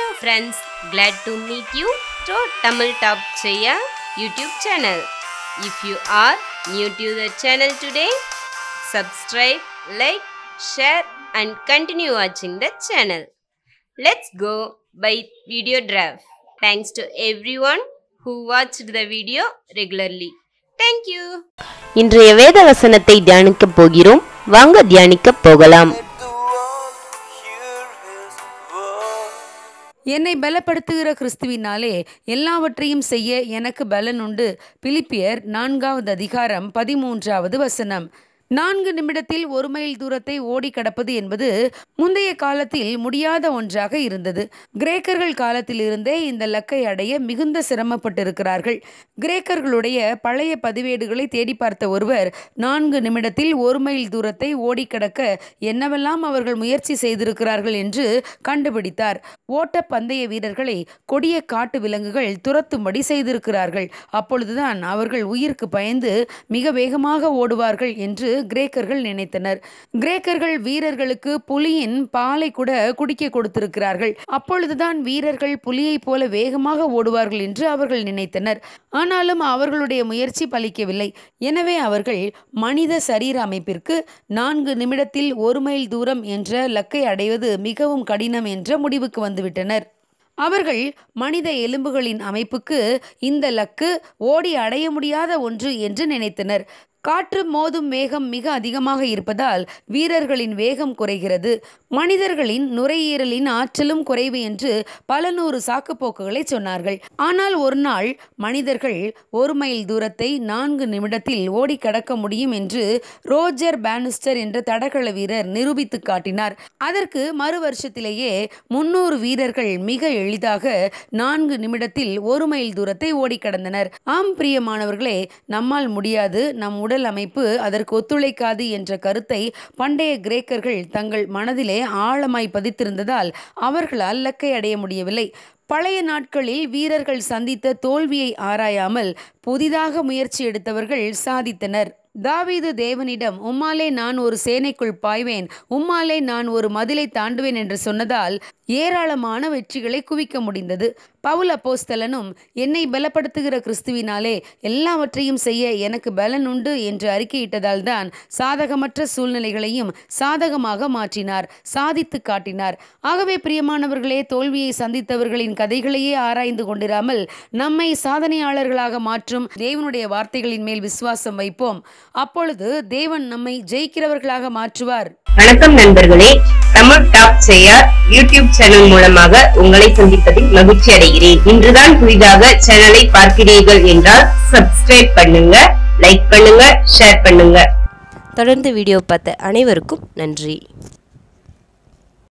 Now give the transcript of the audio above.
hello friends glad to meet you to Tamil top செய்ய YouTube channel if you are new to the channel today subscribe like share and continue வாட்சிங் the channel let's go bye video டிராஃப் thanks to everyone who watch the video regularly thank you இன்றைய வேத வசனத்தை தியானிக்கப் போகிறோம் வாங்க தியானிக்கப் போகலாம் என்னை பலப்படுத்துகிற கிறிஸ்துவினாலே எல்லாவற்றையும் செய்ய எனக்கு பலனுண்டு பிலிப்பியர் நான்காவது அதிகாரம் பதிமூன்றாவது வசனம் நான்கு நிமிடத்தில் ஒரு மைல் தூரத்தை ஓடி கடப்பது என்பது முந்தைய காலத்தில் முடியாத ஒன்றாக இருந்தது கிரேக்கர்கள் காலத்திலிருந்தே இந்த லக்கை அடைய மிகுந்த சிரமப்பட்டிருக்கிறார்கள் கிரேக்கர்களுடைய பழைய பதிவேடுகளை தேடி பார்த்த ஒருவர் நான்கு நிமிடத்தில் ஒரு மைல் தூரத்தை ஓடி கடக்க என்னவெல்லாம் அவர்கள் முயற்சி செய்திருக்கிறார்கள் என்று கண்டுபிடித்தார் ஓட்ட பந்தய வீரர்களை கொடிய காட்டு விலங்குகள் துரத்தும்படி செய்திருக்கிறார்கள் அப்பொழுதுதான் அவர்கள் உயிருக்கு பயந்து மிக வேகமாக ஓடுவார்கள் என்று கிரேக்கர்கள் நினைத்தனர் கிரேக்கர்கள் வீரர்களுக்கு புலியின் பாலை கூட குடிக்க கொடுத்திருக்கிறார்கள் அப்பொழுதுதான் வீரர்கள் புலியைப் போல வேகமாக ஓடுவார்கள் என்று அவர்கள் நினைத்தனர் ஆனாலும் அவர்களுடைய முயற்சி பலிக்கவில்லை எனவே அவர்கள் மனித சரீர அமைப்பிற்கு நான்கு நிமிடத்தில் ஒரு மைல் தூரம் என்ற லக்கை அடைவது மிகவும் கடினம் என்ற முடிவுக்கு வந்துவிட்டனர் அவர்கள் மனித எலும்புகளின் அமைப்புக்கு இந்த லக்கு ஓடி அடைய முடியாத ஒன்று என்று நினைத்தனர் காற்று மோதும் வேகம் மிக அதிகமாக இருப்பதால் வீரர்களின் வேகம் குறைகிறது மனிதர்களின் நுரையீரலின் ஆற்றலும் குறைவு என்று பல நூறு சாக்குப்போக்குகளை சொன்னார்கள் ஆனால் ஒரு நாள் மனிதர்கள் ஒரு மைல் தூரத்தை நான்கு நிமிடத்தில் ஓடி கடக்க முடியும் என்று ரோஜர் பேனிஸ்டர் என்ற தடகள வீரர் நிரூபித்து காட்டினார் அதற்கு மறு வருஷத்திலேயே முன்னூறு வீரர்கள் மிக எளிதாக நான்கு நிமிடத்தில் ஒரு மைல் தூரத்தை ஓடி கடந்தனர் ஆம் பிரியமானவர்களே நம்மால் முடியாது நம் உடல் அமைப்பு அதற்கு ஒத்துழைக்காது என்ற கருத்தை பண்டைய கிரேக்கர்கள் தங்கள் மனதிலே ஆழமாய் பதித்திருந்ததால் அவர்களால் லக்கை அடைய முடியவில்லை பழைய நாட்களில் வீரர்கள் சந்தித்த தோல்வியை ஆராயாமல் புதிதாக முயற்சி எடுத்தவர்கள் சாதித்தனர் தாவீது தேவனிடம் உம்மாலே நான் ஒரு சேனைக்குள் பாய்வேன் உம்மாலே நான் ஒரு மதிலை தாண்டுவேன் என்று சொன்னதால் ஏராளமான வெற்றிகளை குவிக்க முடிந்தது பவுல் அப்போஸ்தலனும் என்னை பலப்படுத்துகிற கிறிஸ்துவினாலே எல்லாவற்றையும் செய்ய எனக்கு பலன் உண்டு என்று அறிக்கையிட்டதால் தான் சாதகமற்ற சூழ்நிலைகளையும் சாதகமாக மாற்றினார் சாதித்து காட்டினார் ஆகவே பிரியமானவர்களே தோல்வியை சந்தித்தவர்களின் கதைகளையே ஆராய்ந்து கொண்டிராமல் நம்மை சாதனையாளர்களாக மாற்றும் தேவனுடைய வார்த்தைகளின் மேல் விசுவாசம் வைப்போம் அப்பொழுது தேவன் நம்மை ஜெயிக்கிறவர்களாக மாற்றுவார் வணக்கம் நண்பர்களே தமிழ் டாப் செய்யார் யூடியூப் சேனல் மூலமாக உங்களை சந்திப்பதில் மகிழ்ச்சி அடைகிறேன் இன்றுதான் புதிதாக சேனலை பார்க்கிறீர்கள் என்றால் சப்ஸ்கிரைப் பண்ணுங்க லைக் பண்ணுங்க ஷேர் பண்ணுங்க தொடர்ந்து வீடியோ பார்த்த அனைவருக்கும் நன்றி